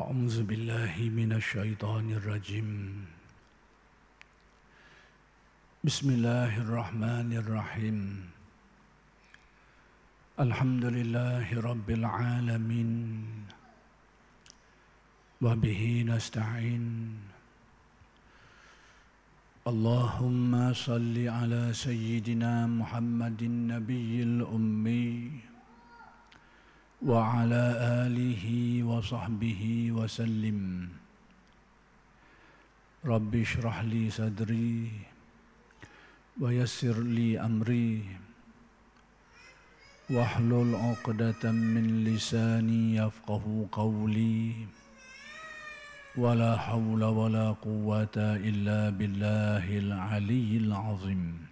أعوذ بالله من الشيطان الرجيم بسم الله الرحمن الرحيم الحمد لله رب العالمين وبه نستعين اللهم صل على سيدنا محمد النبي الأمي وعلى آله وصحبه وسلم رب اشرح لي صدري ويسر لي أمري واحلل عقدة من لساني يفقه قولي ولا حول ولا قوة إلا بالله العلي العظيم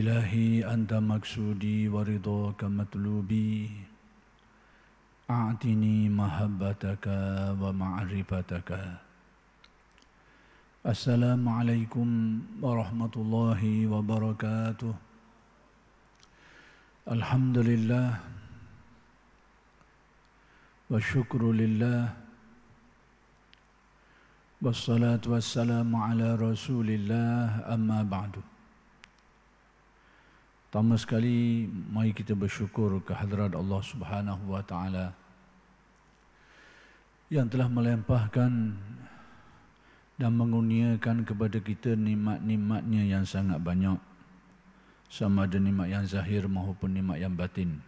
إلهي أنت مقصودي ورضاك مطلوبي أعطني محبتك ومعرفتك السلام عليكم ورحمة الله وبركاته الحمد لله والشكر لله والصلاة والسلام على رسول الله أما بعد Pertama sekali mari kita bersyukur kehadrat Allah Subhanahu wa taala yang telah melempahkan dan menguniakan kepada kita nikmat-nikmatnya yang sangat banyak sama ada nikmat yang zahir maupun nikmat yang batin.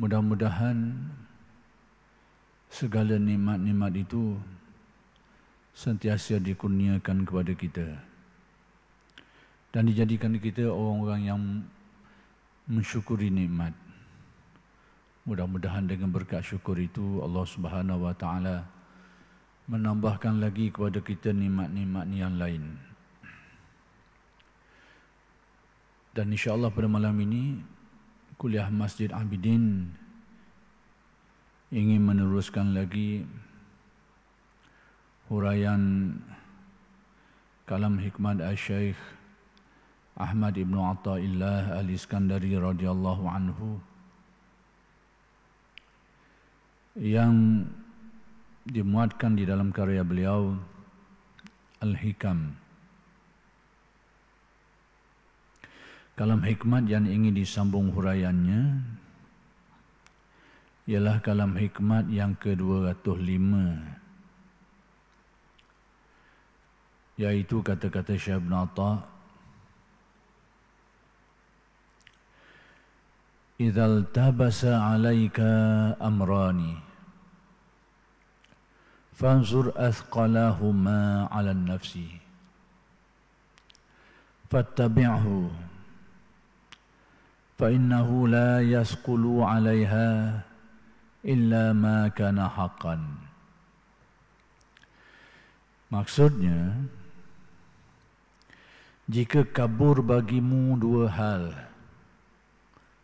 Mudah-mudahan segala nikmat-nikmat itu sentiasa dikurniakan kepada kita dan dijadikan kita orang-orang yang mensyukuri nikmat. Mudah-mudahan dengan berkat syukur itu Allah Subhanahu wa taala menambahkan lagi kepada kita nikmat-nikmat yang lain. Dan insya-Allah pada malam ini kuliah Masjid Abidin ingin meneruskan lagi huraian kalam hikmat Al-Syaikh Ahmad ibn Atta'illah al-Iskandari radhiyallahu anhu yang dimuatkan di dalam karya beliau Al-Hikam Kalam hikmat yang ingin disambung huraiannya ialah kalam hikmat yang ke-205 iaitu kata-kata Syekh Ibn Atta' إذا التبس عليك أمران فانظر أثقلهما على النفس فاتبعه فإنه لا يثقل عليها إلا ما كان حقا Maksudnya, jika kabur bagimu dua hal,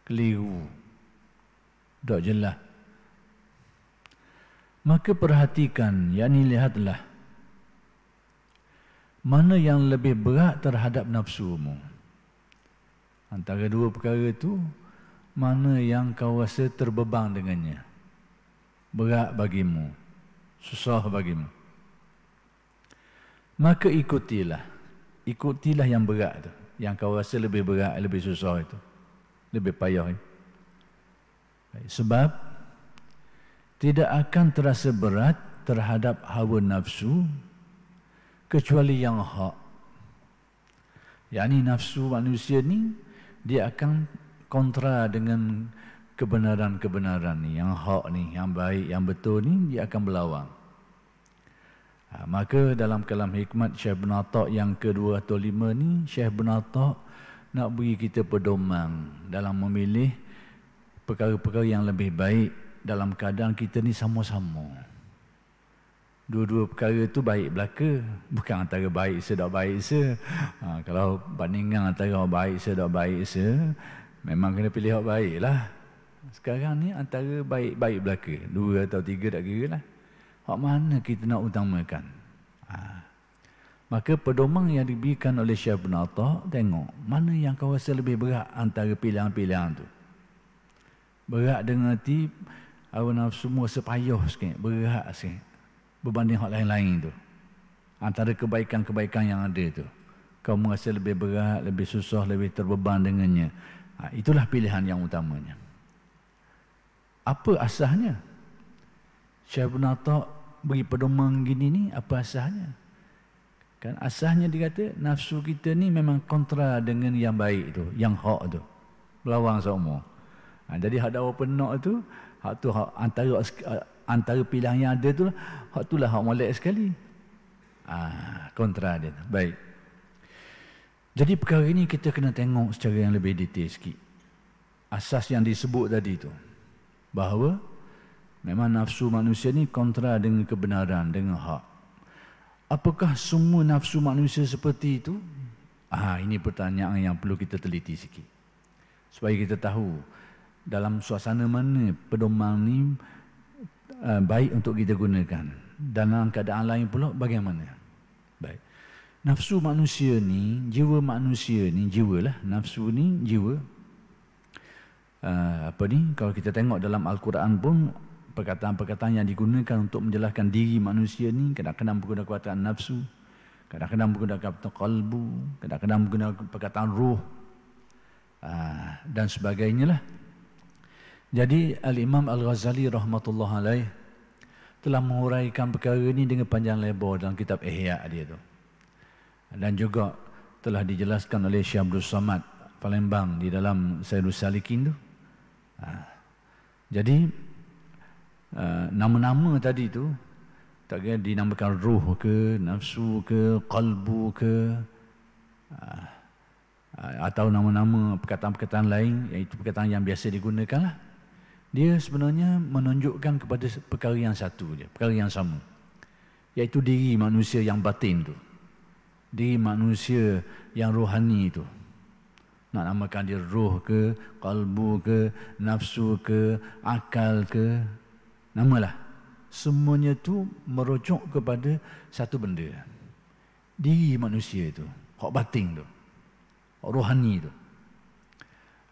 keliru. Tak jelas. Maka perhatikan, yakni lihatlah. Mana yang lebih berat terhadap nafsumu. Antara dua perkara itu, mana yang kau rasa terbebang dengannya. Berat bagimu. Susah bagimu. Maka ikutilah. Ikutilah yang berat itu. Yang kau rasa lebih berat, lebih susah itu lebih payah eh? sebab tidak akan terasa berat terhadap hawa nafsu kecuali yang hak yang nafsu manusia ni dia akan kontra dengan kebenaran-kebenaran ni yang hak ni, yang baik, yang betul ni dia akan berlawan ha, maka dalam kalam hikmat Syekh bin yang ke-205 ni Syekh bin nak bagi kita pedoman dalam memilih perkara-perkara yang lebih baik dalam keadaan kita ni sama-sama. Dua-dua perkara tu baik belaka, bukan antara baik sedap baik se. Ha, kalau bandingkan antara baik sedap baik se, memang kena pilih yang baik lah. Sekarang ni antara baik-baik belaka, dua atau tiga tak kira lah. Hak mana kita nak utamakan? Ha. Maka pedoman yang diberikan oleh Syekh bin Atta, tengok mana yang kau rasa lebih berat antara pilihan-pilihan tu. Berat dengan hati awak nafsu semua sepayuh sikit, berat sikit berbanding hal lain-lain tu. Antara kebaikan-kebaikan yang ada tu. Kau merasa lebih berat, lebih susah, lebih terbeban dengannya. Ha, itulah pilihan yang utamanya. Apa asahnya? Syekh bin Atta beri pedoman gini ni apa asahnya? Kan asasnya dikata nafsu kita ni memang kontra dengan yang baik tu, yang hak tu. Berlawan semua. Ha, jadi hak dawa penak tu, hak tu hak antara eh, antara pilihan yang ada tu lah, hak tu lah hak molek sekali. Ah, ha, kontra dia. Tu. Baik. Jadi perkara ini kita kena tengok secara yang lebih detail sikit. Asas yang disebut tadi tu bahawa memang nafsu manusia ni kontra dengan kebenaran, dengan hak. Apakah semua nafsu manusia seperti itu? Ah, ini pertanyaan yang perlu kita teliti sikit. Supaya kita tahu dalam suasana mana pedoman ini uh, ah, baik untuk kita gunakan. Dan dalam keadaan lain pula bagaimana? Baik. Nafsu manusia ni, jiwa manusia ni, jiwa lah. Nafsu ni, jiwa. Uh, apa ni? Kalau kita tengok dalam Al-Quran pun, perkataan-perkataan yang digunakan untuk menjelaskan diri manusia ni kadang-kadang menggunakan perkataan nafsu, kadang-kadang menggunakan perkataan kalbu, kadang-kadang menggunakan perkataan ruh ah, dan sebagainya lah. Jadi Al Imam Al Ghazali rahmatullah alaih telah menguraikan perkara ini dengan panjang lebar dalam kitab Ihya dia tu. Dan juga telah dijelaskan oleh Syekh Abdul Samad Palembang di dalam Sayyidus Salikin tu. Ah, jadi Ah, nama-nama tadi tu tak kira dinamakan ruh ke, nafsu ke, qalbu ke ah, ah, atau nama-nama perkataan-perkataan lain iaitu perkataan yang biasa digunakan lah. Dia sebenarnya menunjukkan kepada perkara yang satu je, perkara yang sama. Iaitu diri manusia yang batin tu. Diri manusia yang rohani tu. Nak namakan dia roh ke, kalbu ke, nafsu ke, akal ke, namalah semuanya tu merujuk kepada satu benda diri manusia itu hak batin tu hak rohani tu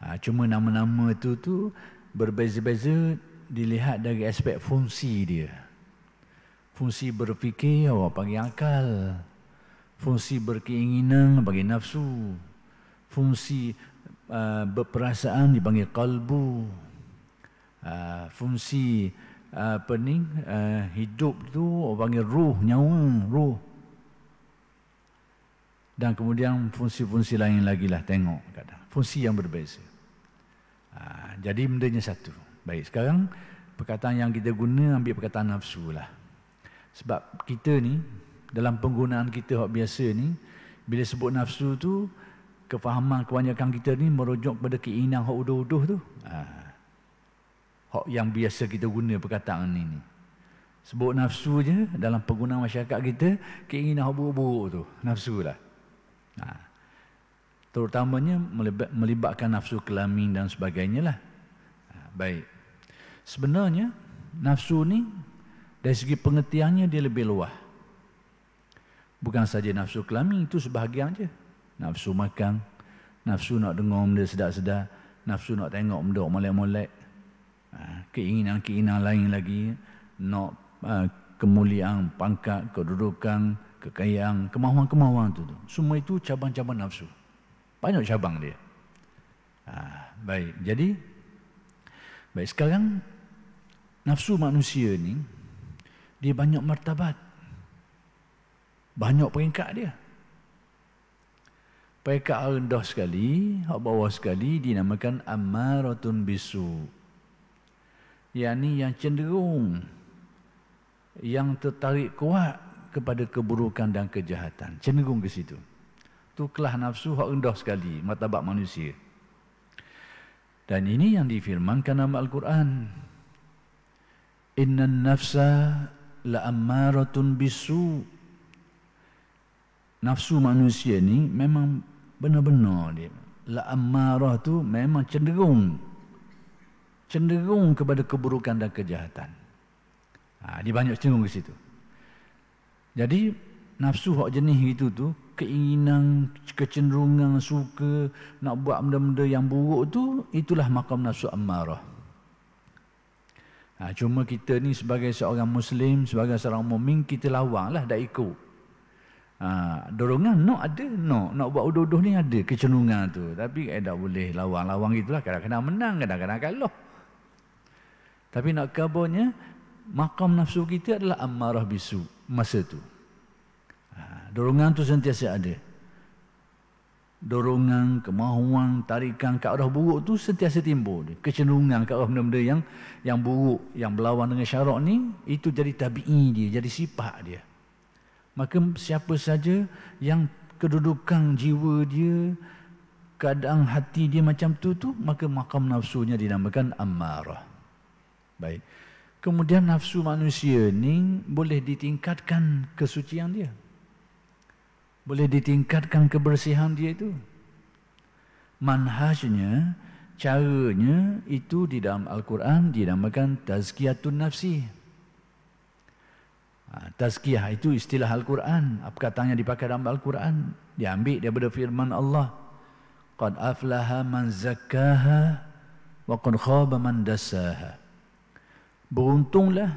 ha, cuma nama-nama itu tu berbeza-beza dilihat dari aspek fungsi dia fungsi berfikir awak panggil akal fungsi berkeinginan bagi nafsu fungsi uh, berperasaan dipanggil kalbu uh, fungsi fungsi apa ni uh, hidup tu orang panggil ruh nyawa ruh dan kemudian fungsi-fungsi lain lagi lah tengok kata fungsi yang berbeza uh, jadi bendanya satu baik sekarang perkataan yang kita guna ambil perkataan nafsu lah sebab kita ni dalam penggunaan kita hak biasa ni bila sebut nafsu tu kefahaman kebanyakan kita ni merujuk pada keinginan hak uduh-uduh tu Uh, hak yang biasa kita guna perkataan ini. Sebut nafsu je dalam pengguna masyarakat kita, keinginan hak buruk-buruk tu, nafsu lah. Ha. Terutamanya melibatkan nafsu kelamin dan sebagainya lah. Ha. Baik. Sebenarnya, nafsu ni dari segi pengertiannya dia lebih luas. Bukan saja nafsu kelamin, itu sebahagian je. Nafsu makan, nafsu nak dengar benda sedap-sedap, nafsu nak tengok benda molek-molek, Ha, keinginan-keinginan lain lagi nak ha, kemuliaan pangkat kedudukan kekayaan kemahuan-kemahuan itu, tu semua itu cabang-cabang nafsu banyak cabang dia ha, baik jadi baik sekarang nafsu manusia ni dia banyak martabat banyak peringkat dia peringkat rendah sekali hak bawah sekali dinamakan amaratun bisu' yang ni yang cenderung yang tertarik kuat kepada keburukan dan kejahatan cenderung ke situ tu kelah nafsu hak rendah sekali matabak manusia dan ini yang difirmankan dalam al-Quran Inna nafsa la ammaratun bisu nafsu manusia ni memang benar-benar dia la ammarah tu memang cenderung cenderung kepada keburukan dan kejahatan. Ha, dia banyak cenderung ke situ. Jadi nafsu hak jenis itu tu keinginan kecenderungan suka nak buat benda-benda yang buruk tu itulah makam nafsu ammarah. Ha, cuma kita ni sebagai seorang muslim, sebagai seorang mukmin kita lawanlah dak ikut. Ha, dorongan nak no, ada, no. nak buat udoh-udoh ni ada kecenderungan tu. Tapi eh, tak boleh lawang-lawang itulah kadang-kadang menang, kadang-kadang kalah. Tapi nak kabarnya, makam nafsu kita adalah ammarah bisu masa tu. Ha, dorongan tu sentiasa ada. Dorongan, kemahuan, tarikan ke arah buruk tu sentiasa timbul. Kecenderungan ke arah benda-benda yang yang buruk, yang berlawan dengan syarak ni, itu jadi tabi'i dia, jadi sifat dia. Maka siapa saja yang kedudukan jiwa dia, keadaan hati dia macam tu tu, maka makam nafsunya dinamakan ammarah. Baik. Kemudian nafsu manusia ni boleh ditingkatkan kesucian dia. Boleh ditingkatkan kebersihan dia itu. Manhajnya, caranya itu di dalam Al-Quran dinamakan tazkiyatun nafsi. Ha, tazkiyah itu istilah Al-Quran. Apa katanya dipakai dalam Al-Quran? Diambil daripada firman Allah. Qad aflaha man zakkaha wa qad khaba man dasaha beruntunglah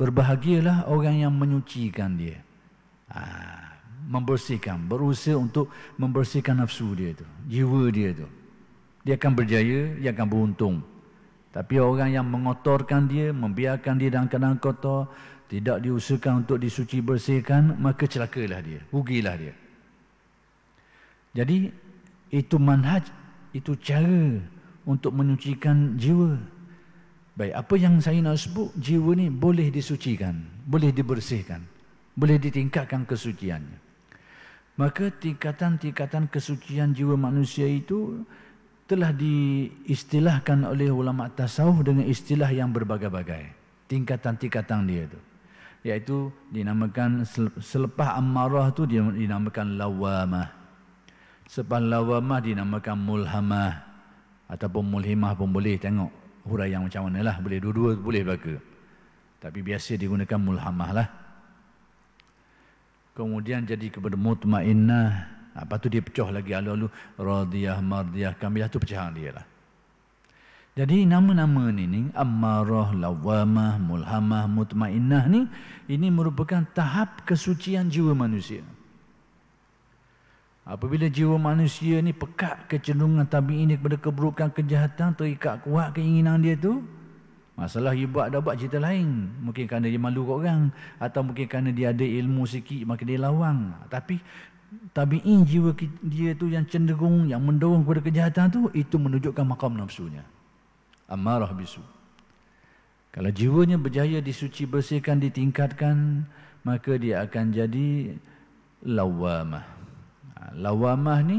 berbahagialah orang yang menyucikan dia ha, membersihkan berusaha untuk membersihkan nafsu dia tu jiwa dia tu dia akan berjaya dia akan beruntung tapi orang yang mengotorkan dia membiarkan dia dalam keadaan kotor tidak diusahakan untuk disuci bersihkan maka celakalah dia rugilah dia jadi itu manhaj itu cara untuk menyucikan jiwa Baik, apa yang saya nak sebut, jiwa ni boleh disucikan, boleh dibersihkan, boleh ditingkatkan kesuciannya. Maka tingkatan-tingkatan kesucian jiwa manusia itu telah diistilahkan oleh ulama tasawuf dengan istilah yang berbagai-bagai. Tingkatan-tingkatan dia itu. Iaitu dinamakan selepas ammarah dia dinamakan lawamah. Selepas lawamah dinamakan mulhamah. Ataupun mulhimah pun boleh tengok yang macam mana lah. Boleh dua-dua boleh baka. Tapi biasa digunakan mulhamah lah. Kemudian jadi kepada mutmainnah. Apa ha, tu dia pecah lagi alu-alu. Radiyah, mardiyah, kamilah tu pecah dia lah. Jadi nama-nama ni ni Ammarah, Lawamah, Mulhamah, Mutmainnah ni ini merupakan tahap kesucian jiwa manusia. Apabila jiwa manusia ni pekat kecenderungan tabi ini kepada keburukan kejahatan terikat kuat keinginan dia tu masalah dia buat dah buat cerita lain mungkin kerana dia malu kat orang atau mungkin kerana dia ada ilmu sikit maka dia lawang tapi tabi'i jiwa dia tu yang cenderung yang mendorong kepada kejahatan tu itu menunjukkan makam nafsunya amarah bisu kalau jiwanya berjaya disuci bersihkan ditingkatkan maka dia akan jadi lawamah lawamah ni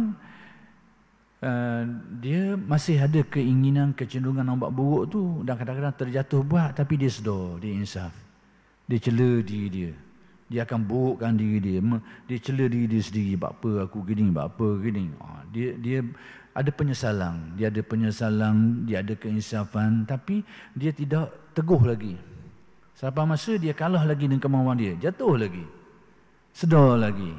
uh, dia masih ada keinginan kecenderungan nak buat buruk tu dan kadang-kadang terjatuh buat tapi dia sedar dia insaf dia cela diri dia dia akan burukkan diri dia dia cela diri dia sendiri buat apa aku gini buat apa gini uh, dia dia ada penyesalan dia ada penyesalan dia ada keinsafan tapi dia tidak teguh lagi sampai masa dia kalah lagi dengan kemauan dia jatuh lagi sedar lagi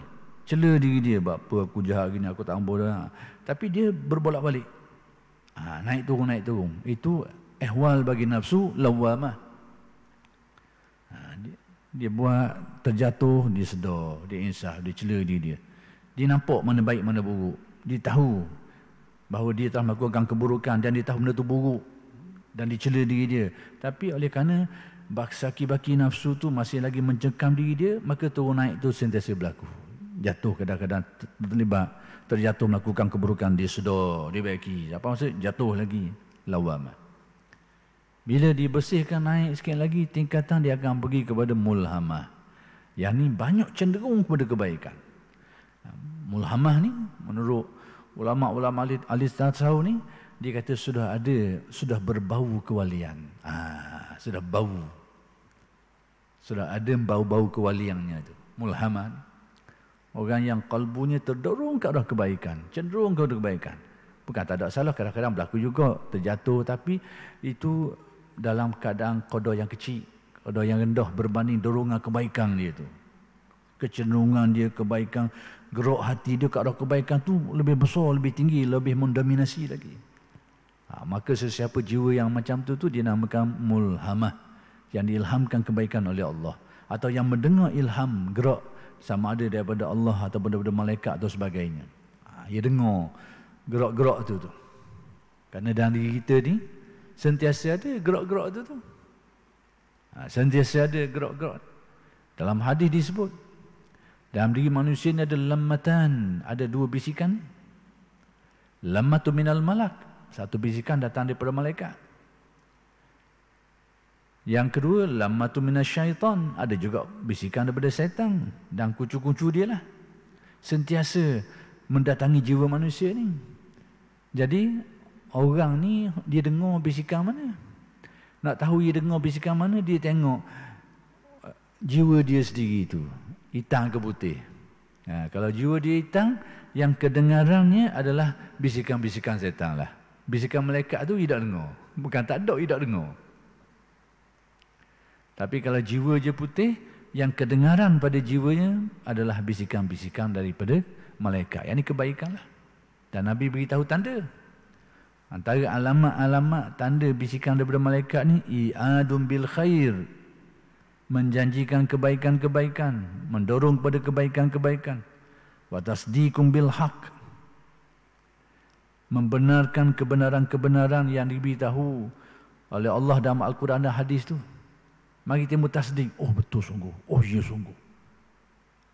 Celah diri dia apa aku jahat gini aku tak ampun dah. Tapi dia berbolak balik. Ha, naik turun naik turun. Itu ehwal bagi nafsu lawamah. Ha, dia, dia buat terjatuh dia sedar, dia insah, dia celah diri dia. Dia nampak mana baik mana buruk. Dia tahu bahawa dia telah melakukan keburukan dan dia tahu benda tu buruk dan dicela diri dia. Tapi oleh kerana baksaki-baki nafsu tu masih lagi mencengkam diri dia, maka turun naik tu sentiasa berlaku jatuh kadang-kadang terlibat terjatuh melakukan keburukan di sedor di baiki apa maksud jatuh lagi lawam bila dibersihkan naik sikit lagi tingkatan dia akan pergi kepada mulhamah yang ni banyak cenderung kepada kebaikan mulhamah ni menurut ulama-ulama ahli tasawuf ni dia kata sudah ada sudah berbau kewalian ha, sudah bau sudah ada bau-bau kewaliannya itu mulhamah ni. Orang yang kalbunya terdorong ke arah kebaikan. Cenderung ke arah kebaikan. Bukan tak ada salah. Kadang-kadang berlaku juga terjatuh. Tapi itu dalam keadaan kodoh yang kecil. Kodoh yang rendah berbanding dorongan kebaikan dia itu. Kecenderungan dia kebaikan. Gerok hati dia ke arah kebaikan tu lebih besar, lebih tinggi, lebih mendominasi lagi. Ha, maka sesiapa jiwa yang macam tu tu dinamakan mulhamah. Yang diilhamkan kebaikan oleh Allah. Atau yang mendengar ilham gerok sama ada daripada Allah atau daripada malaikat atau sebagainya. Ha, ya dengar gerak-gerak tu tu. Karena dalam diri kita ni sentiasa ada gerak-gerak tu tu. Ha, sentiasa ada gerak-gerak. Dalam hadis disebut dalam diri manusia ni ada lammatan, ada dua bisikan. Lammatu minal malak. Satu bisikan datang daripada malaikat. Yang kedua, lamatu minasyaitan. Ada juga bisikan daripada setan dan kucu-kucu dia lah. Sentiasa mendatangi jiwa manusia ni. Jadi, orang ni dia dengar bisikan mana? Nak tahu dia dengar bisikan mana, dia tengok uh, jiwa dia sendiri itu. Hitam ke putih. Ha, kalau jiwa dia hitam, yang kedengarannya adalah bisikan-bisikan setan lah. Bisikan malaikat tu tidak dengar. Bukan tak ada, tidak dengar. Tapi kalau jiwa je putih, yang kedengaran pada jiwanya adalah bisikan-bisikan daripada malaikat. Yang ini kebaikan lah. Dan Nabi beritahu tanda. Antara alamat-alamat tanda bisikan daripada malaikat ni, i'adun bil khair. Menjanjikan kebaikan-kebaikan. Mendorong pada kebaikan-kebaikan. Watasdikum bil haq. Membenarkan kebenaran-kebenaran yang diberitahu oleh Allah dalam Al-Quran dan hadis tu. Mari timbul tasdik. Oh betul sungguh. Oh ya sungguh.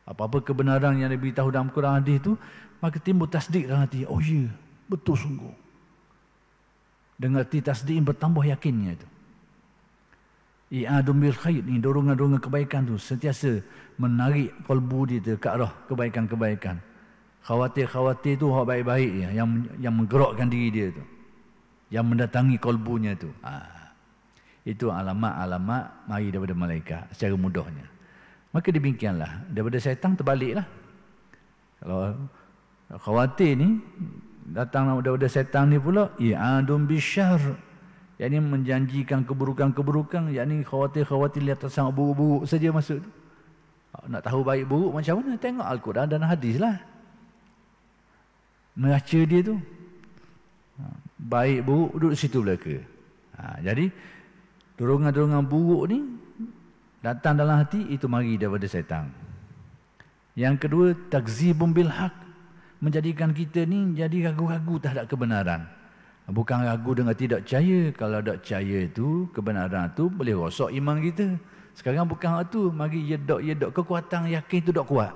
Apa-apa kebenaran yang Nabi tahu dalam Quran hadis itu. Maka timbul tasdik dalam hati. Oh ya. Betul sungguh. Dengan hati tasdik bertambah yakinnya itu. I'adun bil khair ni dorongan-dorongan kebaikan tu sentiasa menarik kalbu dia tu ke arah kebaikan-kebaikan. Khawatir-khawatir tu hak baik-baik ya, yang yang menggerakkan diri dia tu. Yang mendatangi kalbunya tu. Ah. Ha itu alamat-alamat mari daripada malaikat secara mudahnya. Maka demikianlah daripada syaitan terbaliklah. Kalau khawatir ni datang daripada syaitan ni pula i'adun ya bisyar. Yang ini menjanjikan keburukan-keburukan. Yang ini khawatir-khawatir lihat tersangat buruk-buruk saja maksud itu. Nak tahu baik buruk macam mana? Tengok Al-Quran dan Hadis lah. Meraca dia tu. Ha, baik buruk duduk situ belaka. Ha, jadi dorongan-dorongan buruk ni datang dalam hati itu mari daripada syaitan. Yang kedua takzibun bil haq menjadikan kita ni jadi ragu-ragu ada kebenaran. Bukan ragu dengan tidak percaya kalau tak percaya itu kebenaran tu boleh rosak iman kita. Sekarang bukan itu mari yedok-yedok kekuatan yakin itu dok kuat.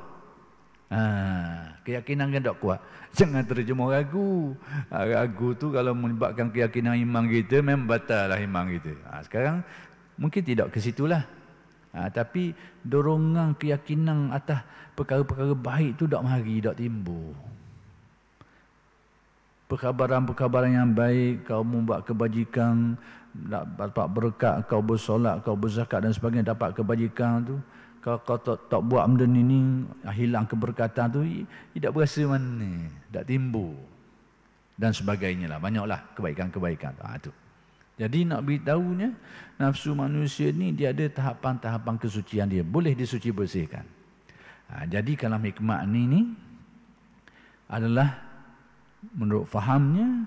Ha, keyakinan kan tak kuat. Jangan terjemuh ragu. Ha, ragu tu kalau menyebabkan keyakinan iman kita, memang batal lah iman kita. Ha, sekarang mungkin tidak ke situlah. Ha, tapi dorongan keyakinan atas perkara-perkara baik tu tak mari, tak timbul. Perkabaran-perkabaran yang baik, kau membuat kebajikan, dapat berkat, kau bersolat, kau berzakat dan sebagainya, dapat kebajikan tu kalau kau tak, tak buat benda ni, ni ah, hilang keberkatan tu tidak berasa mana tak timbul dan sebagainya lah banyaklah kebaikan-kebaikan ha, tu jadi nak beritahunya nafsu manusia ni dia ada tahapan-tahapan kesucian dia boleh disuci bersihkan ha, ah, jadi kalau hikmat ni ni adalah menurut fahamnya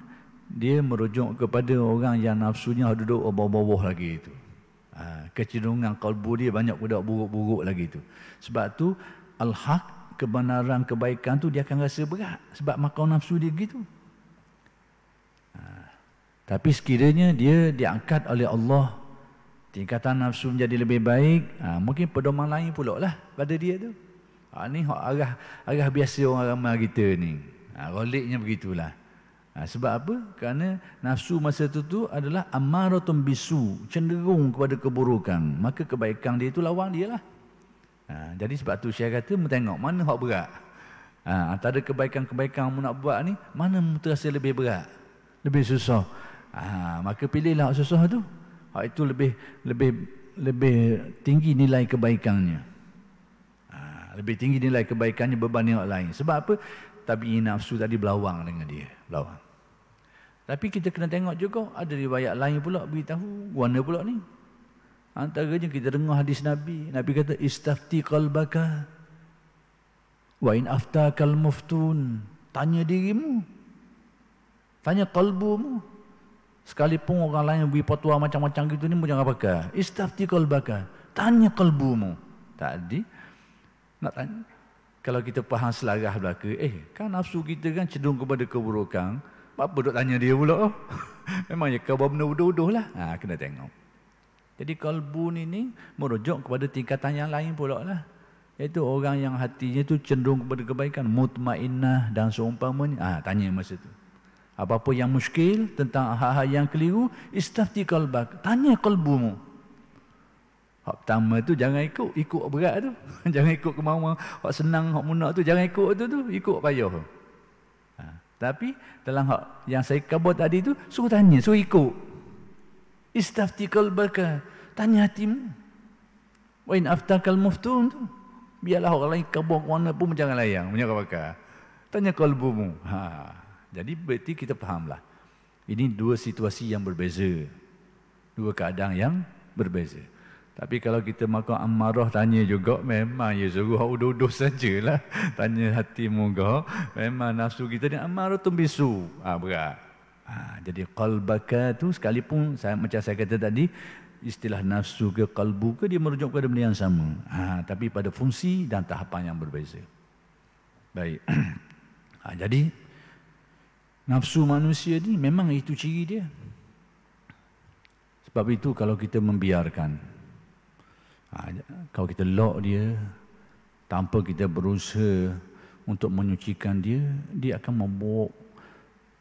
dia merujuk kepada orang yang nafsunya duduk bawah-bawah lagi itu Ha, kecenderungan kalbu dia banyak budak buruk-buruk lagi tu. Sebab tu al-haq kebenaran kebaikan tu dia akan rasa berat sebab makau nafsu dia gitu. Ha, tapi sekiranya dia diangkat oleh Allah tingkatan nafsu menjadi lebih baik, ha, mungkin pedoman lain pula lah pada dia tu. Ha, ni arah, arah biasa orang ramai kita ni. Ha, roliknya begitulah. Ha, sebab apa? Kerana nafsu masa itu tu adalah amaratun bisu, cenderung kepada keburukan. Maka kebaikan dia itu lawan dia lah. Ha, jadi sebab tu saya kata, mu tengok mana hak berat. Ha, antara kebaikan-kebaikan mu nak buat ni, mana mu terasa lebih berat? Lebih susah. Ha, maka pilihlah hak susah tu. Hak itu lebih lebih lebih tinggi nilai kebaikannya. Ha, lebih tinggi nilai kebaikannya berbanding hak lain. Sebab apa? Tapi nafsu tadi berlawang dengan dia. Berlawang. Tapi kita kena tengok juga ada riwayat lain pula beritahu warna pula ni. Antara Antaranya kita dengar hadis Nabi. Nabi kata istafti qalbaka wa in aftaka muftun Tanya dirimu. Tanya kalbumu. Sekalipun orang lain beri patua macam-macam gitu ni macam apa Istafti qalbaka. Tanya kalbumu. Tadi nak tanya kalau kita faham selarah belaka, eh kan nafsu kita kan cedung kepada keburukan, apa duk tanya dia pula? Oh, Memang ya kau benda uduh-uduh lah. Ha, kena tengok. Jadi kalbu ni ni merujuk kepada tingkatan yang lain pula lah. Iaitu orang yang hatinya tu cenderung kepada kebaikan. Mutmainnah dan seumpamanya. Ah ha, tanya masa tu. Apa-apa yang muskil tentang hal-hal yang keliru, istafti kalbak. Tanya kalbumu. Hak pertama tu jangan ikut, ikut berat tu. jangan ikut kemauan, hak senang, hak munak tu jangan ikut tu tu, ikut payah tu. Tapi dalam hak yang saya kabut tadi itu suruh tanya, suruh ikut. Istafti qalbaka, tanya hatimu. Wa in aftakal muftun tu. Biarlah orang lain kabur ke mana pun jangan layang, punya kabaka. Tanya kalbumu. Ha. Jadi berarti kita fahamlah. Ini dua situasi yang berbeza. Dua keadaan yang berbeza. Tapi kalau kita makan amarah tanya juga memang ya suruh hak uduh sajalah. Tanya hati muka memang nafsu kita ni amarah tu bisu. Ha, berat. Ha, jadi qalbaka tu sekalipun saya, macam saya kata tadi istilah nafsu ke kalbu ke dia merujuk kepada benda yang sama. Ha, tapi pada fungsi dan tahapan yang berbeza. Baik. Ha, jadi nafsu manusia ni memang itu ciri dia. Sebab itu kalau kita membiarkan Ha, kalau kita lock dia, tanpa kita berusaha untuk menyucikan dia, dia akan membawa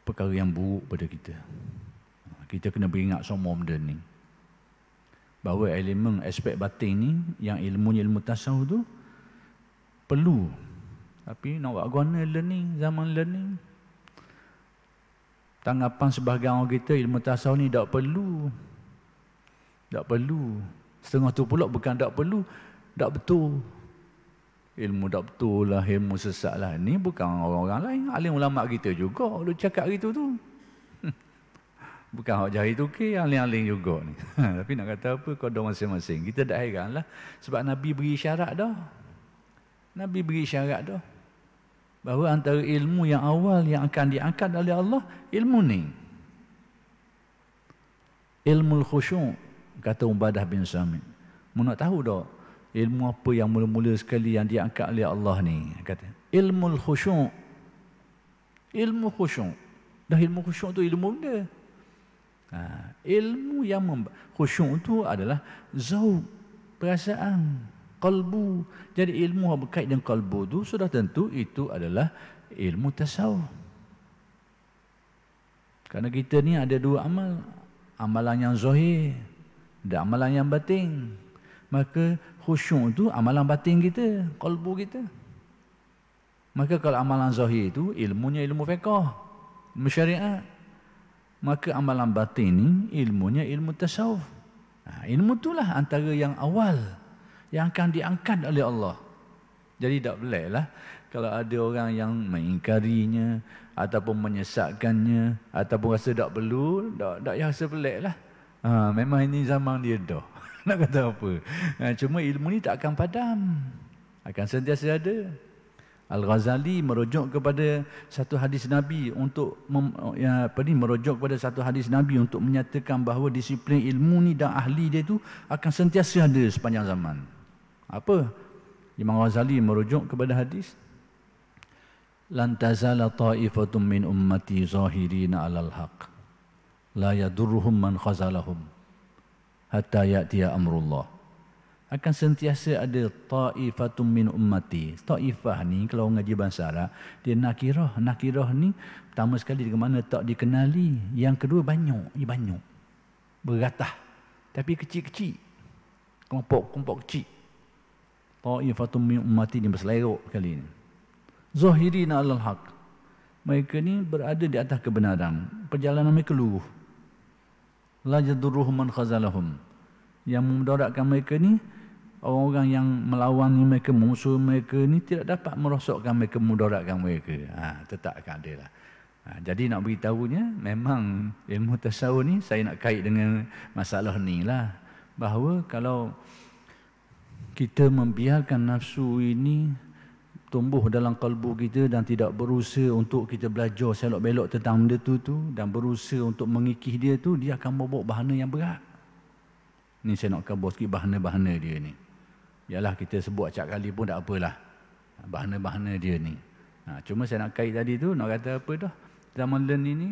perkara yang buruk pada kita. Ha, kita kena beringat semua benda ni. Bahawa elemen aspek batin ni, yang ilmu-ilmu tasawuf tu, perlu. Tapi nak buat guana learning, zaman learning. Tanggapan sebahagian orang kita, ilmu tasawuf ni tak perlu. Tak perlu. Tak perlu. Setengah tu pula bukan tak perlu, tak betul. Ilmu tak betul lah, ilmu sesat lah. Ini bukan orang-orang lain. Alim ulama kita juga, dia cakap gitu tu. Bukan hak jari tu ke, okay, alim aling juga ni. Tapi nak kata apa, kau dah masing-masing. Kita dah heran lah. Sebab Nabi beri syarat dah. Nabi beri syarat dah. Bahawa antara ilmu yang awal yang akan diangkat oleh Allah, ilmu ni. Ilmu khusyuk kata Ubadah bin Samit. Mu nak tahu dok ilmu apa yang mula-mula sekali yang diangkat oleh Allah ni? Kata, ilmu khusyuk. Ilmu khusyuk. Dah ilmu khusyuk tu ilmu benda. Ha, ilmu yang memba- khusyuk tu adalah zauq perasaan kalbu. Jadi ilmu yang berkait dengan kalbu tu sudah tentu itu adalah ilmu tasawuf. Karena kita ni ada dua amal. Amalan yang zahir dan amalan yang batin. Maka khusyuk tu amalan batin kita, kalbu kita. Maka kalau amalan zahir itu ilmunya ilmu fiqh, ilmu Maka amalan batin ini ilmunya ilmu tasawuf. Ha, ilmu itulah antara yang awal yang akan diangkat oleh Allah. Jadi tak boleh lah kalau ada orang yang mengingkarinya ataupun menyesatkannya ataupun rasa tak perlu, tak tak rasa pelik lah. Ha, memang ini zaman dia dah. Nak kata apa? Ha, cuma ilmu ni tak akan padam. Akan sentiasa ada. Al-Ghazali merujuk kepada satu hadis Nabi untuk mem, ya, apa ni, merujuk kepada satu hadis Nabi untuk menyatakan bahawa disiplin ilmu ni dan ahli dia tu akan sentiasa ada sepanjang zaman. Apa? Imam Ghazali merujuk kepada hadis lan tazala ta'ifatun min ummati zahirina alal haqq la yadurruhum man khazalahum hatta ya'tiya amrullah akan sentiasa ada ta'ifatum min ummati ta'ifah ni kalau ngaji bahasa Arab dia nakirah nakirah ni pertama sekali dengan mana tak dikenali yang kedua banyak ni banyak beratah tapi kecil-kecil kelompok-kelompok kecil ta'ifatum min ummati ni berselerok kali ni zahirina alal haq mereka ni berada di atas kebenaran perjalanan mereka lurus la yadurruh man khazalahum yang memudaratkan mereka ni orang-orang yang melawan mereka musuh mereka ni tidak dapat merosokkan mereka memudaratkan mereka ha tetap akan ada lah ha, jadi nak beritahu nya memang yang tasawuf ni saya nak kait dengan masalah ni lah bahawa kalau kita membiarkan nafsu ini tumbuh dalam kalbu kita dan tidak berusaha untuk kita belajar selok-belok tentang benda tu tu dan berusaha untuk mengikih dia tu dia akan membawa bahana yang berat. Ni saya nak kabur sikit bahana-bahana dia ni. Yalah kita sebut acak kali pun tak apalah. Bahana-bahana dia ni. Ha, cuma saya nak kait tadi tu nak kata apa dah. Zaman learn ini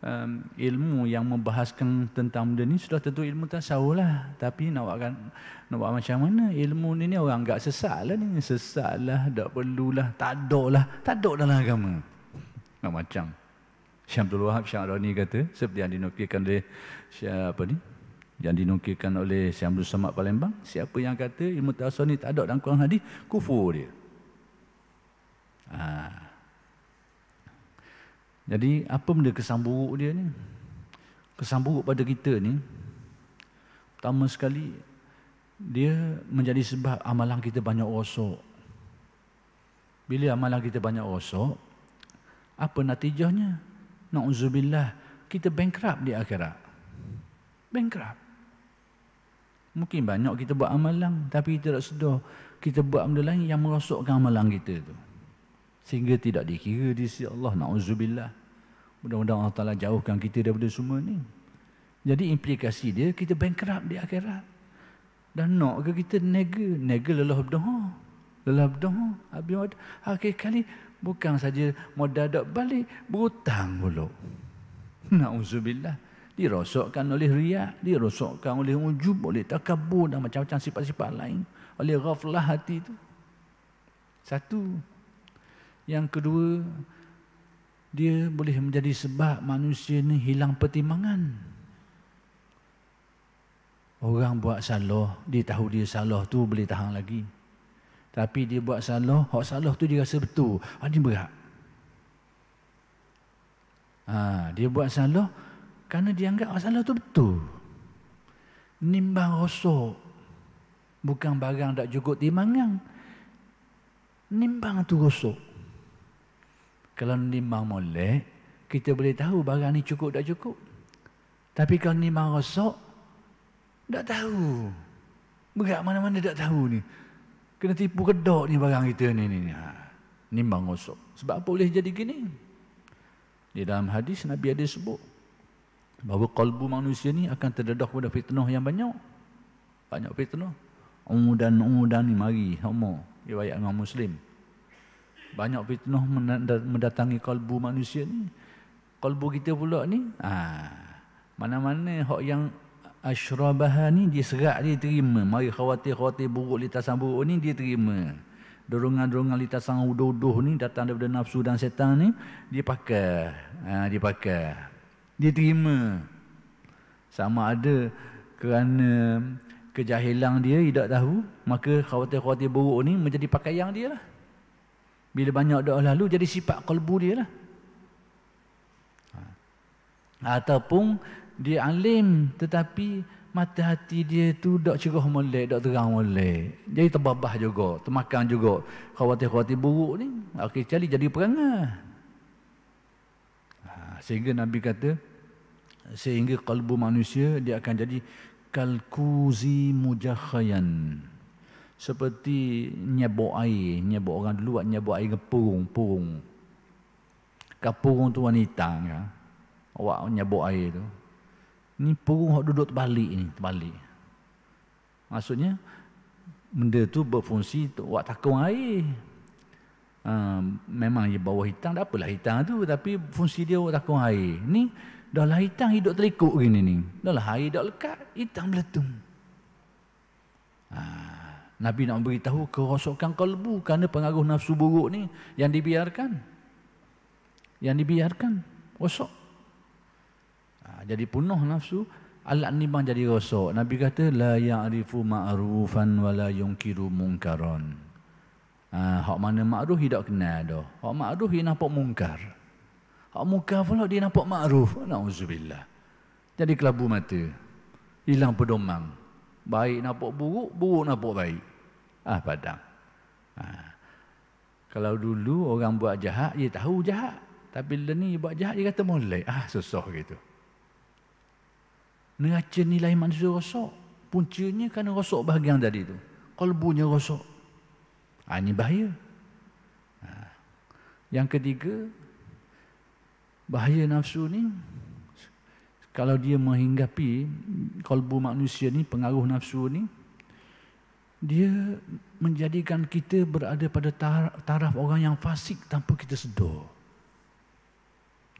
um, ilmu yang membahaskan tentang benda ni sudah tentu ilmu tasawuf lah. Tapi nak buat, kan, nak buat macam mana ilmu ni, ni orang agak sesat lah ni. Sesat tak perlulah, tak ada lah. Tak lah, ada lah. dalam agama. Nak macam. Syamdul Wahab Syam Rani kata, seperti yang dinukirkan oleh siapa ni? Yang dinukirkan oleh Syamdul Samad Palembang, siapa yang kata ilmu tasawuf ni tak ada dalam Quran hadis, kufur dia. Ah. Jadi apa benda kesan buruk dia ni? Kesan buruk pada kita ni pertama sekali dia menjadi sebab amalan kita banyak rosak. Bila amalan kita banyak rosak, apa natijahnya? Nauzubillah, kita bankrupt di akhirat. Bankrupt. Mungkin banyak kita buat amalan tapi kita tak sedar kita buat benda lain yang merosakkan amalan kita tu. Sehingga tidak dikira di sisi Allah, nauzubillah. Mudah-mudahan Allah Ta'ala jauhkan kita daripada semua ni. Jadi implikasi dia, kita bankrupt di akhirat. Dan nak ke kita nega? Nega lelah berdoa. Lelah berdoa. Habis mod- Akhir kali, bukan saja modal dok balik, berhutang pula. Na'udzubillah. Dirosokkan oleh riak, dirosokkan oleh ujub, oleh takabur dan macam-macam sifat-sifat lain. Oleh ghaflah hati itu. Satu. Yang kedua, dia boleh menjadi sebab manusia ni hilang pertimbangan. Orang buat salah, dia tahu dia salah tu boleh tahan lagi. Tapi dia buat salah, hak salah tu dia rasa betul. Ah, dia berat. Ha, dia buat salah kerana dia anggap hak salah tu betul. Nimbang rosok. Bukan barang tak cukup timangang. Nimbang tu rosok. Kalau nimbang molek, kita boleh tahu barang ni cukup tak cukup. Tapi kalau nimbang rosak, tak tahu. Berat mana-mana tak tahu ni. Kena tipu kedok ni barang kita ni. ni, ni. Ha. Nimbang rosak. Sebab apa boleh jadi gini? Di dalam hadis Nabi ada sebut bahawa kalbu manusia ni akan terdedah kepada fitnah yang banyak. Banyak fitnah. Umudan-umudan ni mari. Homo. Ibu ayat Imam Muslim banyak fitnah mendatangi kalbu manusia ni. Kalbu kita pula ni, ha, mana-mana hak yang asyrabaha ni dia serak dia terima. Mari khawatir-khawatir buruk litasan buruk ni dia terima. Dorongan-dorongan litasan uduh ni datang daripada nafsu dan setan ni dia pakai. Ha, dia pakai. Dia terima. Sama ada kerana kejahilan dia tidak tahu maka khawatir-khawatir buruk ni menjadi pakaian dia lah. Bila banyak doa lalu jadi sifat kalbu dia lah. Ha. Ataupun dia alim tetapi mata hati dia tu dok cerah molek, dok terang molek. Jadi terbabah juga, termakan juga khawatir-khawatir buruk ni. Akhir sekali jadi perangah. Ha, sehingga Nabi kata sehingga kalbu manusia dia akan jadi kalkuzi mujakhayan seperti nyebok air, nyebok orang dulu buat nyebok air kepung purung, purung. tu wanita ya. Awak nyebok air tu. Ni purung hok duduk terbalik ni, terbalik. Maksudnya benda tu berfungsi untuk awak takung air. Ha, memang dia bawah hitam tak apalah hitam tu tapi fungsi dia awak takung air. Ni dah lah hitam hidup terikut gini ni. Dah lah air dah lekat, hitam meletung. Ha. Nabi nak beritahu kerosokan kalbu kerana pengaruh nafsu buruk ni yang dibiarkan. Yang dibiarkan. Rosok. Ha, jadi penuh nafsu. Alat ni memang jadi rosok. Nabi kata, La ya'rifu ma'rufan wa la yungkiru mungkaran. Ha, hak mana ma'ruf, dia tak kenal dah. Hak ma'ruf, dia nampak mungkar. Hak muka pula, dia nampak ma'ruf. Nauzubillah Jadi kelabu mata. Hilang pedoman. Baik nampak buruk, buruk nampak baik ah padang. Ha. Kalau dulu orang buat jahat, dia tahu jahat. Tapi bila ni buat jahat, dia kata mulai. Ah, susah gitu. Neraca nilai manusia rosak. Puncanya kerana rosak bahagian tadi tu. Kalbunya rosak. Ha, ini bahaya. Ha. Yang ketiga, bahaya nafsu ni, kalau dia menghinggapi kalbu manusia ni, pengaruh nafsu ni, dia menjadikan kita berada pada taraf orang yang fasik tanpa kita sedar.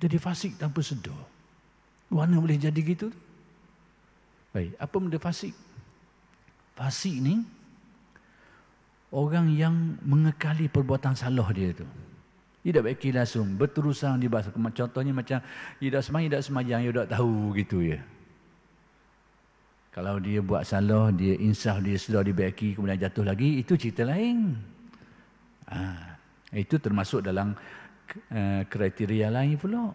Jadi fasik tanpa sedar. Mana boleh jadi gitu? Baik, apa benda fasik? Fasik ni orang yang mengekali perbuatan salah dia tu. Dia tak berkilasung, berterusan di bahasa. Contohnya macam, dia dah semayang, dia dah semayang, dia dah tahu gitu ya. Kalau dia buat salah, dia insaf, dia sedar, dia baiki, kemudian jatuh lagi, itu cerita lain. Ha, itu termasuk dalam eh, kriteria lain pula.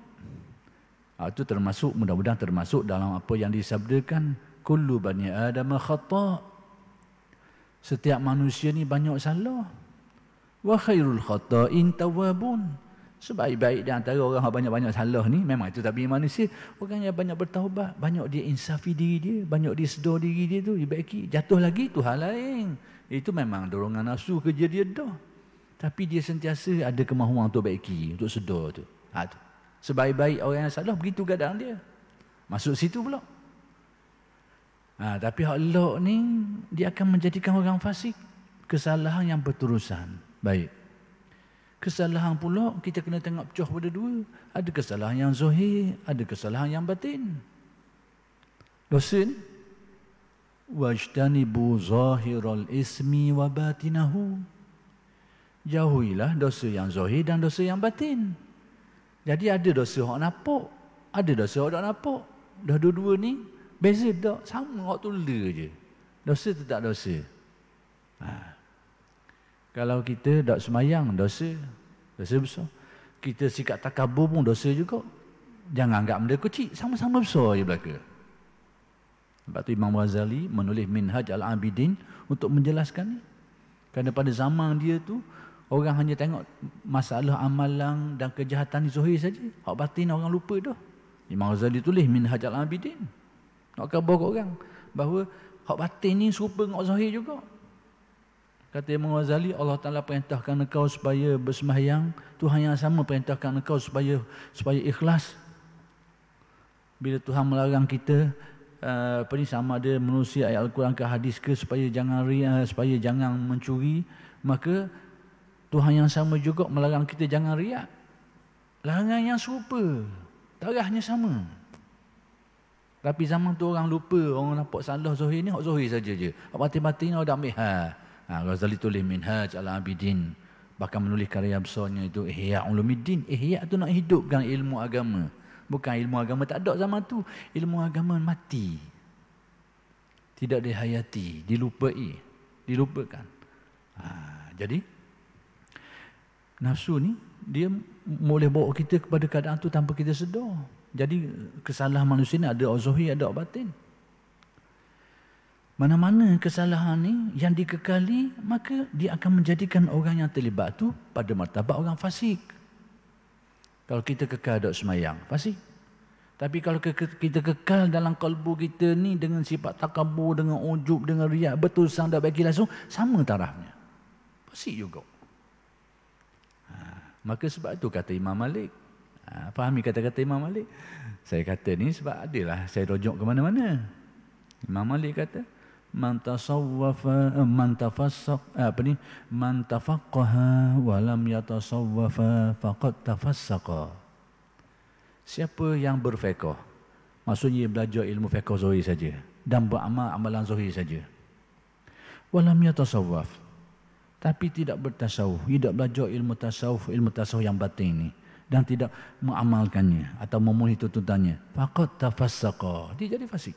Ha, itu termasuk, mudah-mudahan termasuk dalam apa yang disabdakan. Kullu bani adam khatak. Setiap manusia ni banyak salah. Wa khairul khatain tawabun. tawabun. Sebaik-baik di antara orang yang banyak-banyak salah ni memang itu tapi manusia orang yang banyak bertaubat, banyak dia insafi diri dia, banyak dia sedar diri dia tu, dibaiki, jatuh lagi tu hal lain. Itu memang dorongan nafsu kerja dia dah. Tapi dia sentiasa ada kemahuan untuk baiki, untuk sedar tu. Ha, tu. Sebaik-baik orang yang salah begitu keadaan dia. Masuk situ pula. Ha, tapi Allah ni dia akan menjadikan orang fasik kesalahan yang berterusan. Baik kesalahan pula kita kena tengok pecah pada dua. Ada kesalahan yang zuhir, ada kesalahan yang batin. Dosen wajtanibu zahiral ismi wa batinahu. Jauhilah dosa yang zahir dan dosa yang batin. Jadi ada dosa hak nampak, ada dosa hak tak nampak. Dah dua-dua ni beza tak? Sama hak tu je. Dosa tetap dosa. Ha. Kalau kita tak semayang, dosa. Dosa besar. Kita sikap takabur pun dosa juga. Jangan anggap benda kecil. Sama-sama besar je belaka. Sebab tu Imam Wazali menulis Minhaj Al-Abidin untuk menjelaskan ni. Kerana pada zaman dia tu, orang hanya tengok masalah amalan dan kejahatan di zuhir saja. Hak batin orang lupa dah. Imam Ghazali tulis Minhaj Al-Abidin. Nak khabar ke orang bahawa hak batin ni serupa dengan zahir juga. Kata Imam Ghazali, Allah Ta'ala perintahkan engkau supaya bersembahyang. Tuhan yang sama perintahkan engkau supaya supaya ikhlas. Bila Tuhan melarang kita, eh, apa ni, sama ada menusi ayat Al-Quran ke hadis ke supaya jangan ria, eh, supaya jangan mencuri. Maka Tuhan yang sama juga melarang kita jangan riak. Larangan yang serupa. Tarahnya sama. Tapi zaman tu orang lupa, orang nampak salah Zohir ni, Zohir saja je. Mati-mati ni orang ambil. Haa. Ha, Ghazali tulis Minhaj al-Abidin. Bahkan menulis karya besarnya itu Ihya Ulumuddin. Ihya tu nak hidupkan ilmu agama. Bukan ilmu agama tak ada zaman tu. Ilmu agama mati. Tidak dihayati, dilupai, dilupakan. Ha, jadi nafsu ni dia boleh bawa kita kepada keadaan tu tanpa kita sedar. Jadi kesalahan manusia ni ada zahir ada batin. Mana-mana kesalahan ni yang dikekali, maka dia akan menjadikan orang yang terlibat tu pada martabat orang fasik. Kalau kita kekal dok semayang, pasti. Tapi kalau kita kekal dalam kalbu kita ni dengan sifat takabur, dengan ujub, dengan riak, betul sang dah bagi langsung, sama tarafnya. pasti juga. Ha, maka sebab itu kata Imam Malik. Ha, fahami kata-kata Imam Malik? Saya kata ni sebab adalah saya rojok ke mana-mana. Imam Malik kata, man tasawwafa eh, man tafassaq eh, apa ni man tafaqqaha wa lam yatasawwafa faqad tafassaqa siapa yang berfiqh maksudnya belajar ilmu fiqh zahir saja dan beramal amalan zahir saja wa lam yatasawwaf tapi tidak bertasawuf tidak belajar ilmu tasawuf ilmu tasawuf yang batin ini dan tidak mengamalkannya atau memenuhi tuntutannya faqad tafassaqa dia jadi fasik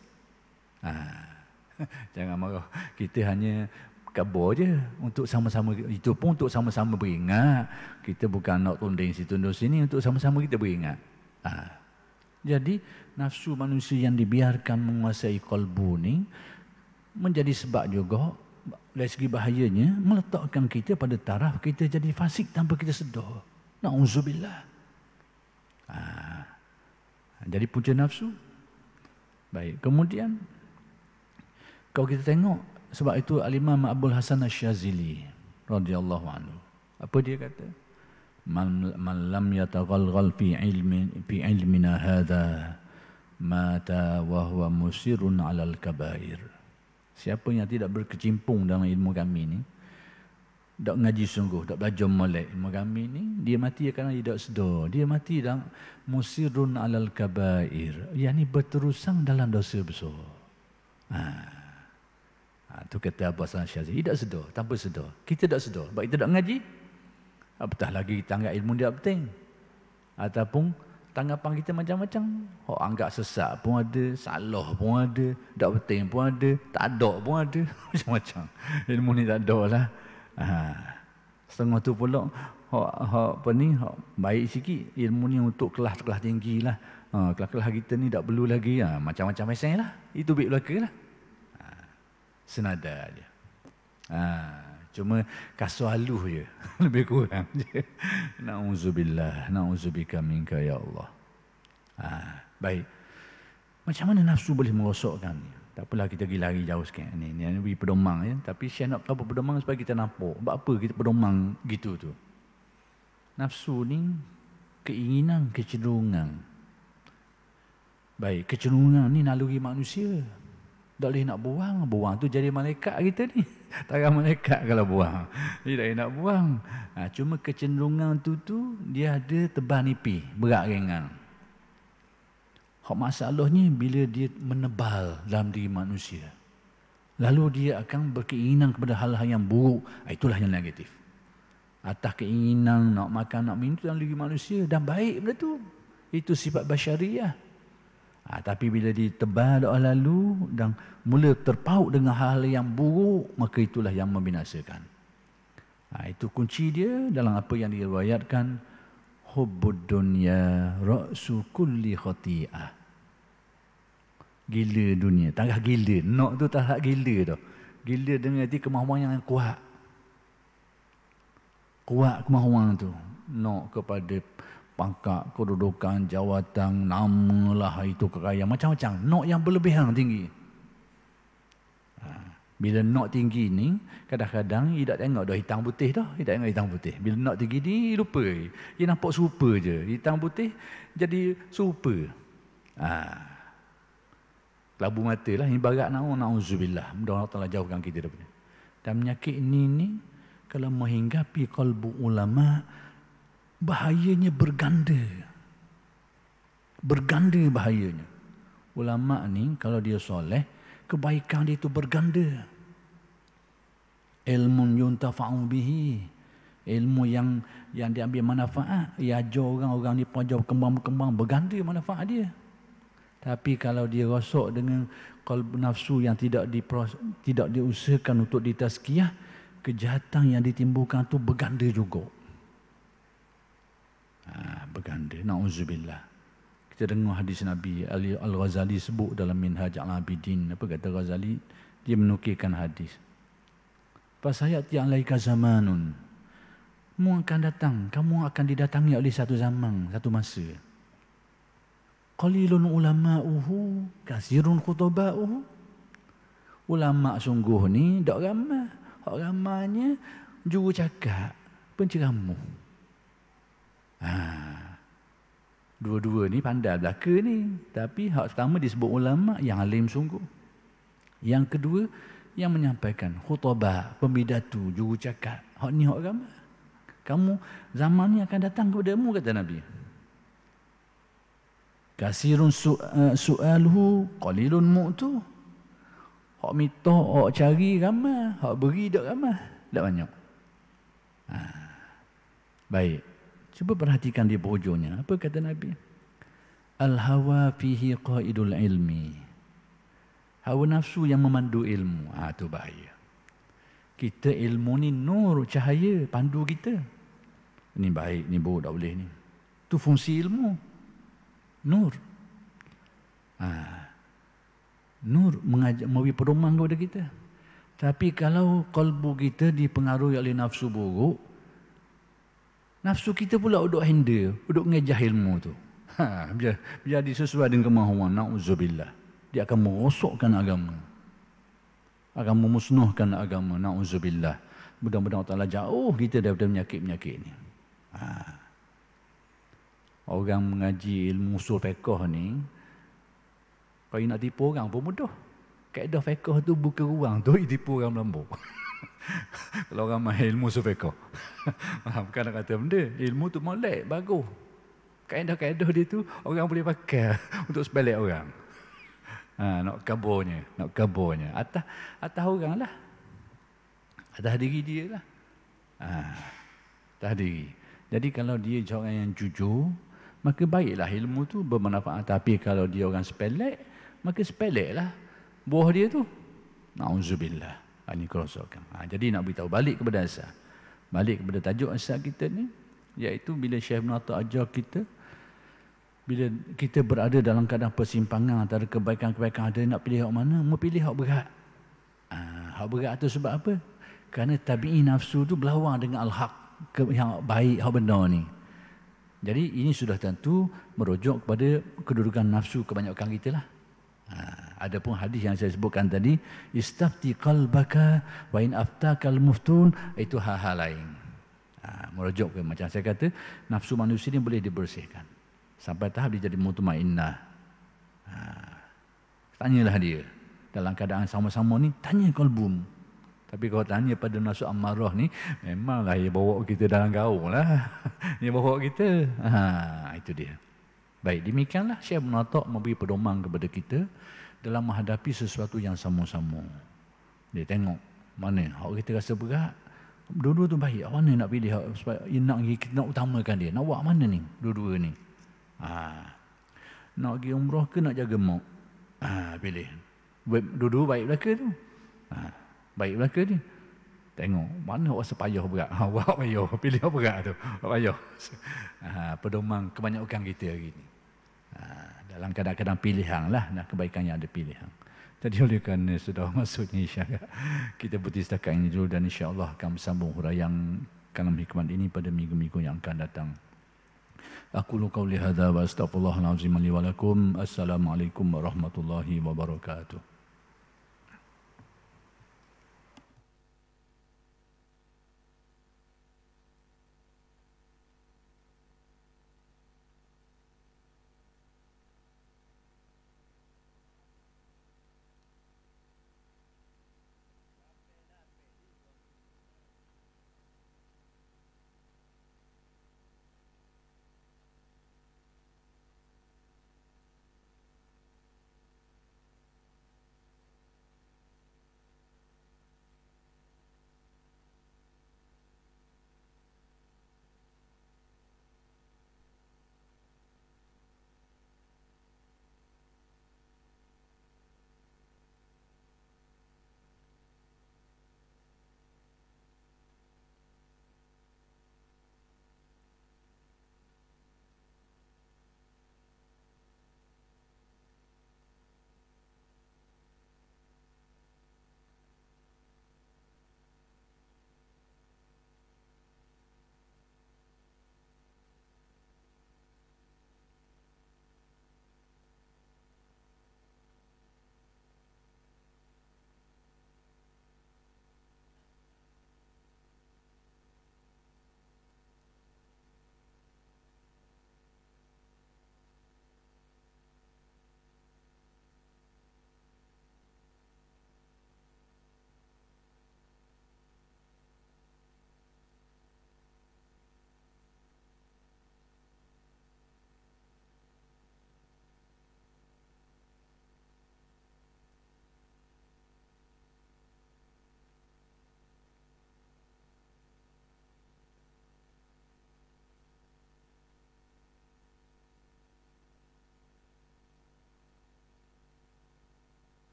ah. Jangan marah. Kita hanya kabur je untuk sama-sama itu pun untuk sama-sama beringat. Kita bukan nak tunding situ tunding sini untuk sama-sama kita beringat. Ha. Jadi nafsu manusia yang dibiarkan menguasai kalbu ni menjadi sebab juga dari segi bahayanya meletakkan kita pada taraf kita jadi fasik tanpa kita sedar. Nauzubillah. Ha. Jadi punca nafsu. Baik, kemudian kalau kita tengok sebab itu Al-Imam Abdul Hasan Asy-Syazili radhiyallahu anhu. Apa dia kata? Man, man lam yataghalghal fi ilmin fi ilmina hadha mata wa huwa musirun 'alal kabair. Siapa yang tidak berkecimpung dalam ilmu kami ni, tak ngaji sungguh, tak belajar molek ilmu kami ni, dia mati kerana dia tak sedar. Dia mati dalam musirun 'alal kabair. Yani berterusan dalam dosa besar. Ha. Ha, itu kata Abbas Syazi. Tidak sedar, tanpa sedar. Kita tak sedar. Sebab kita tak ngaji. Apatah ha, lagi kita anggap ilmu dia penting. Ataupun tanggapan kita macam-macam. Orang anggap sesak, pun ada, salah pun ada, tak penting pun ada, tak ada pun ada. macam-macam. Ilmu ni tak ada lah. Ha. Setengah tu pula, hok hok apa ni hok baik sikit ilmu ni untuk kelas-kelas tinggi lah ha, kelas-kelas kita ni tak perlu lagi ha, macam-macam mesin lah itu baik belaka lah senada aja. Ha, cuma kasuh aluh je. Lebih kurang je. Na'udzubillah. Na'udzubika minka ya Allah. Ha, baik. Macam mana nafsu boleh merosokkan ni? Tak apalah kita pergi lari jauh sikit. Ni, ni, ni, pedomang ya. Tapi saya nak tahu pedomang sebab kita nampak. Sebab apa kita pedomang gitu tu? Nafsu ni keinginan, kecenderungan. Baik, kecenderungan ni naluri manusia. Tak boleh nak buang. Buang tu jadi malaikat kita ni. Tarah malaikat kalau buang. Dia tak nak buang. Ha, cuma kecenderungan tu tu dia ada tebal nipi. Berat ringan. Hak masalahnya bila dia menebal dalam diri manusia. Lalu dia akan berkeinginan kepada hal-hal yang buruk. Ha, itulah yang negatif. Atas keinginan nak makan, nak minum dalam diri manusia. Dan baik benda tu. Itu sifat basyariah. Ya. Ha, tapi bila ditebal doa lalu dan mula terpaut dengan hal-hal yang buruk, maka itulah yang membinasakan. Ha, itu kunci dia dalam apa yang diriwayatkan. Hubbud dunya ra'su kulli khati'ah. Gila dunia. Tak gila. Nak tu tak gila tu. Gila dengan hati kemahuan yang kuat. Kuat kemahuan tu. Nak kepada pangkat, kedudukan, jawatan, nama lah ah, itu kekayaan, macam-macam. Not yang berlebihan tinggi. Ha, bila not tinggi ni, kadang-kadang dia tak tengok dah hitam putih dah. Dia tak tengok hitam putih. Bila not tinggi ni, dia lupa. Dia nampak super je. Hitam putih jadi super. Ha. Labu mata lah. Ibarat na'un na'un zubillah. Mudah Allah telah jauhkan kita daripada. Dan penyakit ini ni, kalau menghinggapi kalbu ulama, bahayanya berganda. Berganda bahayanya. Ulama ni kalau dia soleh, kebaikan dia itu berganda. Ilmun yuntafa'u bihi. Ilmu yang yang diambil manfaat, ia ajar orang-orang ni pojok kembang-kembang berganda manfaat dia. Tapi kalau dia rosak dengan kalbu nafsu yang tidak diproses, tidak diusahakan untuk ditazkiyah, kejahatan yang ditimbulkan tu berganda juga. Ah, berganda. Nauzubillah. Kita dengar hadis Nabi Ali Al-Ghazali sebut dalam Minhaj Al-Abidin. Apa kata Ghazali? Dia menukirkan hadis. Fasayati alaika zamanun. Mu akan datang. Kamu akan didatangi oleh satu zaman, satu masa. Qalilun ulama'uhu, kasirun uhu. Ulama' sungguh ni, tak ramah. Orang ramahnya, juru cakap, penceramah. Ha. Dua-dua ni pandai belaka ni. Tapi hak pertama disebut ulama yang alim sungguh. Yang kedua yang menyampaikan khutbah, pemidatu, juru cakap. Hak ni hak agama. Kamu zaman ni akan datang kepada mu kata Nabi. Kasirun eh, su'aluhu qalilun mu'tu. Hak minta, hak cari ramah. Hak beri tak ramah. Tak banyak. Ha. Baik. Cuba perhatikan di hujungnya. Apa kata Nabi? Al-hawa fihi qaidul ilmi. Hawa nafsu yang memandu ilmu. Ha, tu bahaya. Kita ilmu ni nur, cahaya, pandu kita. Ini baik, ini buruk, tak boleh ni. tu fungsi ilmu. Nur. Ha. Nur mengajak, mewi perumah kepada kita. Tapi kalau kalbu kita dipengaruhi oleh nafsu buruk, Nafsu kita pula duduk handle, duduk ngejah ilmu tu. Ha, biar, biar sesuai dengan kemahuan, na'udzubillah. Dia akan merosokkan agama. Akan memusnahkan agama, na'udzubillah. Mudah-mudahan Allah Ta'ala jauh kita daripada penyakit-penyakit ni. Ha. Orang mengaji ilmu usul fekoh ni, kalau nak tipu orang pun mudah. Kaedah pekoh tu buka ruang tu, tipu orang melambung. kalau orang mahir ilmu survei kau. Bukan nak kata benda. Ilmu tu molek, bagus. Kaedah-kaedah dia tu orang boleh pakai untuk sebalik orang. Ha, nak kaburnya, nak kaburnya. Atas, atas orang lah. Atas diri dia lah. Ha, atas diri. Jadi kalau dia orang yang jujur, maka baiklah ilmu tu bermanfaat. Tapi kalau dia orang sepelek, maka sepelek lah buah dia tu. Na'udzubillah ini ah, kerosokan. Ha, jadi nak beritahu balik kepada asal. Balik kepada tajuk asal kita ni iaitu bila Syekh Munato ajar kita bila kita berada dalam keadaan persimpangan antara kebaikan-kebaikan ada nak pilih hak mana? mau pilih hak berat. Ha, hak berat tu sebab apa? Kerana tabi'i nafsu tu berlawan dengan al-haq yang baik hak benar ni. Jadi ini sudah tentu merujuk kepada kedudukan nafsu kebanyakan kita lah. Ha. Ada pun hadis yang saya sebutkan tadi, istafti kalbaka wa in aftakal muftun, itu hal-hal lain. Ha, merujuk ke macam saya kata, nafsu manusia ini boleh dibersihkan. Sampai tahap dia jadi mutmainnah. Ha, tanyalah dia. Dalam keadaan sama-sama ni, tanya kolbum. Tapi kalau tanya pada nafsu ammarah ni, memanglah dia bawa kita dalam gaung lah. Dia bawa kita. Ha, itu dia. Baik, demikianlah Syekh Munatok memberi pedoman kepada kita dalam menghadapi sesuatu yang sama-sama. Dia tengok mana hak kita rasa berat. Dua-dua tu baik. Hak mana nak pilih hak supaya nak kita nak utamakan dia. Nak buat mana ni dua-dua ni? Ha. Nak pergi umrah ke nak jaga mak? Ha, pilih. Dua-dua baik belaka tu. Ha. Baik belaka dia. Tengok mana orang sepayah berat. Ha, buat payah. Pilih apa berat tu. Buat payah. Ha, pedoman kebanyakan kita hari ni. Ah, dalam kadang-kadang pilihan lah, nah, kebaikannya ada pilihan. Jadi oleh kerana sudah maksudnya insyaAllah, kita putih setakat ini dulu dan insya insyaAllah akan bersambung yang kalam hikmat ini pada minggu-minggu yang akan datang. Aku lukau lihada wa astagfirullahaladzim alihwalakum. Assalamualaikum warahmatullahi wabarakatuh.